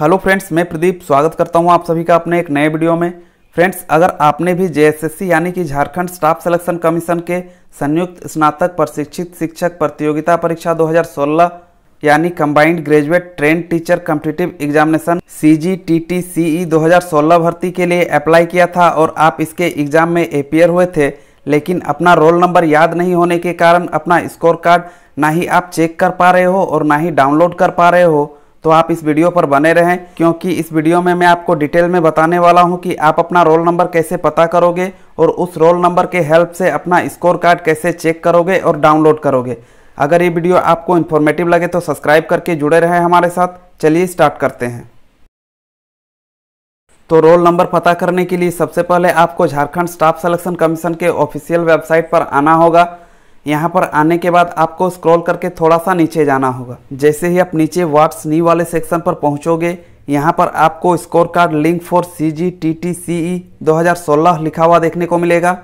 hello friends मैं प्रदीप स्वागत करता हूं आप सभी का अपने एक नए वीडियो में फ्रेंड्स अगर आपने भी जेएसएससी यानी कि झारखंड स्टाफ सिलेक्शन कमीशन के संयुक्त स्नातक प्रशिक्षित शिक्षक प्रतियोगिता परीक्षा 2016 यानी combined graduate train teacher competitive examination C G T T C E दो भर्ती के लिए अप्लाई किया था और आप इसके एग्जाम में अपेयर हुए थे लेकिन अपना रोल नंबर याद नहीं होने के कारण अपना स्कोर कार्ड ना ही आप चेक कर पा रहे हो और ना ही डाउनलोड कर पा रहे हो तो आप इस वीडियो पर बने रहें क्योंकि इस वीडियो में मैं आपको डिटेल में बताने वाला हूं कि आप अपना रोल नंबर कैसे पता करोगे और उस रोल नंबर के हेल्प से अपना स्कोर कार्ड कैसे चेक करोगे और डाउनलोड करोगे अगर ये वीडियो आपको इन्फॉर्मेटिव लगे तो सब्सक्राइब करके जुड़े रहें हमारे साथ चलिए स्टार्ट करते हैं तो रोल नंबर पता करने के लिए सबसे पहले आपको झारखंड स्टाफ सेलेक्शन कमीशन के ऑफिशियल वेबसाइट पर आना होगा यहाँ पर आने के बाद आपको स्क्रॉल करके थोड़ा सा नीचे जाना होगा जैसे ही आप नीचे वाट्स नी वाले सेक्शन पर पहुँचोगे यहाँ पर आपको score card link for C G T T C E दो लिखा हुआ देखने को मिलेगा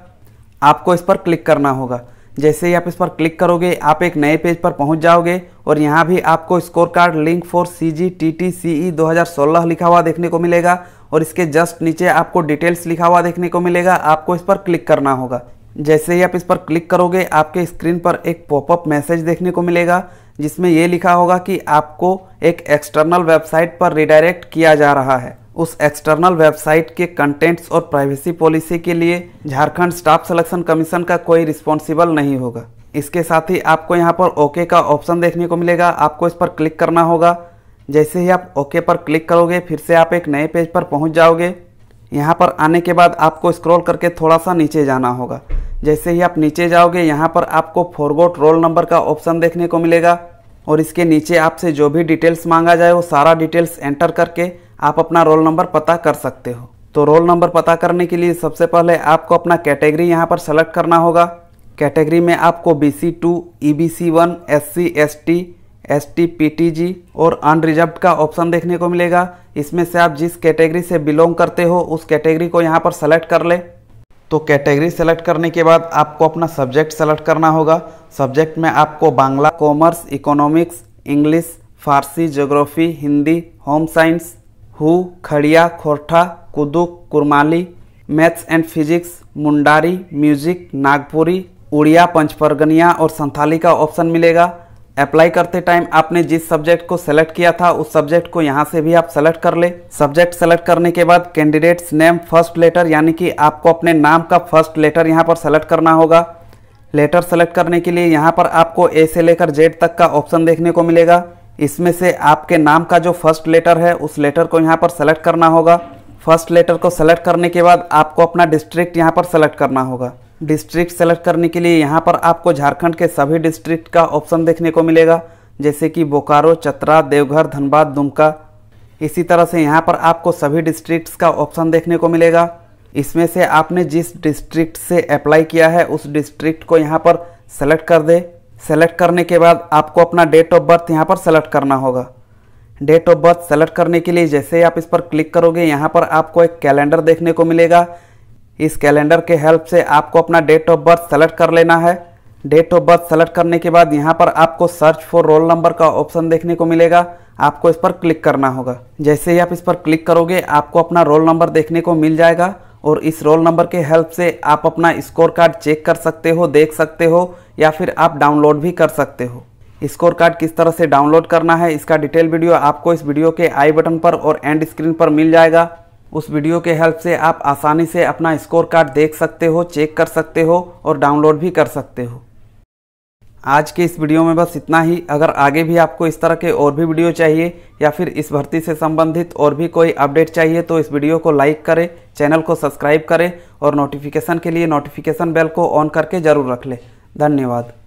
आपको इस पर क्लिक करना होगा जैसे ही आप इस पर क्लिक करोगे आप एक नए पेज पर पहुंच जाओगे और यहाँ भी आपको score card link for C G T T C E दो लिखा हुआ देखने को मिलेगा और इसके जस्ट नीचे आपको डिटेल्स लिखा हुआ देखने को मिलेगा आपको इस पर क्लिक करना होगा जैसे ही आप इस पर क्लिक करोगे आपके स्क्रीन पर एक पॉपअप मैसेज देखने को मिलेगा जिसमें यह लिखा होगा कि आपको एक एक्सटर्नल वेबसाइट पर रिडायरेक्ट किया जा रहा है उस एक्सटर्नल वेबसाइट के कंटेंट्स और प्राइवेसी पॉलिसी के लिए झारखंड स्टाफ सिलेक्शन कमीशन का कोई रिस्पॉन्सिबल नहीं होगा इसके साथ ही आपको यहाँ पर ओके का ऑप्शन देखने को मिलेगा आपको इस पर क्लिक करना होगा जैसे ही आप ओके पर क्लिक करोगे फिर से आप एक नए पेज पर पहुँच जाओगे यहाँ पर आने के बाद आपको स्क्रॉल करके थोड़ा सा नीचे जाना होगा जैसे ही आप नीचे जाओगे यहाँ पर आपको फॉरगोट रोल नंबर का ऑप्शन देखने को मिलेगा और इसके नीचे आपसे जो भी डिटेल्स मांगा जाए वो सारा डिटेल्स एंटर करके आप अपना रोल नंबर पता कर सकते हो तो रोल नंबर पता करने के लिए सबसे पहले आपको अपना कैटेगरी यहाँ पर सेलेक्ट करना होगा कैटेगरी में आपको B C two E B C one S C S T S T P T G और अनरिजर्व का ऑप्शन देखने को मिलेगा इसमें से आप जिस कैटेगरी से बिलोंग करते हो उस कैटेगरी को यहाँ पर सेलेक्ट कर लें तो कैटेगरी सेलेक्ट करने के बाद आपको अपना सब्जेक्ट सेलेक्ट करना होगा सब्जेक्ट में आपको Bangla commerce economics English Farsi geography Hindi home science Ho Kharia Khortha Kurukh Kurmali maths and physics Mundari music Nagpuri Oriya Panchpargania और संथाली का ऑप्शन मिलेगा अप्लाई करते टाइम आपने जिस सब्जेक्ट को सेलेक्ट किया था उस सब्जेक्ट को यहाँ से भी आप सेलेक्ट कर ले सब्जेक्ट सेलेक्ट करने के बाद कैंडिडेट्स नेम फर्स्ट लेटर यानी कि आपको अपने नाम का फर्स्ट लेटर यहाँ पर सेलेक्ट करना होगा लेटर सेलेक्ट करने के लिए यहाँ पर आपको ए से लेकर जेड तक का ऑप्शन देखने को मिलेगा इसमें से आपके नाम का जो फर्स्ट लेटर है उस लेटर को यहाँ पर सेलेक्ट करना होगा फर्स्ट लेटर को सेलेक्ट करने के बाद आपको अपना डिस्ट्रिक्ट यहाँ पर सेलेक्ट करना होगा डिस्ट्रिक्ट सेलेक्ट करने के लिए यहाँ पर आपको झारखंड के सभी डिस्ट्रिक्ट का ऑप्शन देखने को मिलेगा जैसे कि बोकारो चतरा देवघर धनबाद दुमका इसी तरह से यहाँ पर आपको सभी डिस्ट्रिक्ट्स का ऑप्शन देखने को मिलेगा इसमें से आपने जिस डिस्ट्रिक्ट से अप्लाई किया है उस डिस्ट्रिक्ट को यहाँ पर सेलेक्ट कर दे सेलेक्ट करने के बाद आपको अपना डेट ऑफ बर्थ यहाँ पर सेलेक्ट करना होगा डेट ऑफ बर्थ सेलेक्ट करने के लिए जैसे ही आप इस पर क्लिक करोगे यहाँ पर आपको एक कैलेंडर देखने को मिलेगा इस कैलेंडर के हेल्प से आपको अपना डेट ऑफ बर्थ सेलेक्ट कर लेना है डेट ऑफ बर्थ सेलेक्ट करने के बाद यहाँ पर आपको सर्च फॉर रोल नंबर का ऑप्शन देखने को मिलेगा आपको इस पर क्लिक करना होगा जैसे ही आप इस पर क्लिक करोगे आपको अपना रोल नंबर देखने को मिल जाएगा और इस रोल नंबर के हेल्प से आप अपना स्कोर कार्ड चेक कर सकते हो देख सकते हो या फिर आप डाउनलोड भी कर सकते हो स्कोर कार्ड किस तरह से डाउनलोड करना है इसका डिटेल वीडियो आपको इस वीडियो के आई बटन पर और एंड स्क्रीन पर मिल जाएगा उस वीडियो के हेल्प से आप आसानी से अपना स्कोर कार्ड देख सकते हो चेक कर सकते हो और डाउनलोड भी कर सकते हो आज के इस वीडियो में बस इतना ही अगर आगे भी आपको इस तरह के और भी वीडियो चाहिए या फिर इस भर्ती से संबंधित और भी कोई अपडेट चाहिए तो इस वीडियो को लाइक करें चैनल को सब्सक्राइब करें और नोटिफिकेशन के लिए नोटिफिकेशन बेल को ऑन करके ज़रूर रख लें धन्यवाद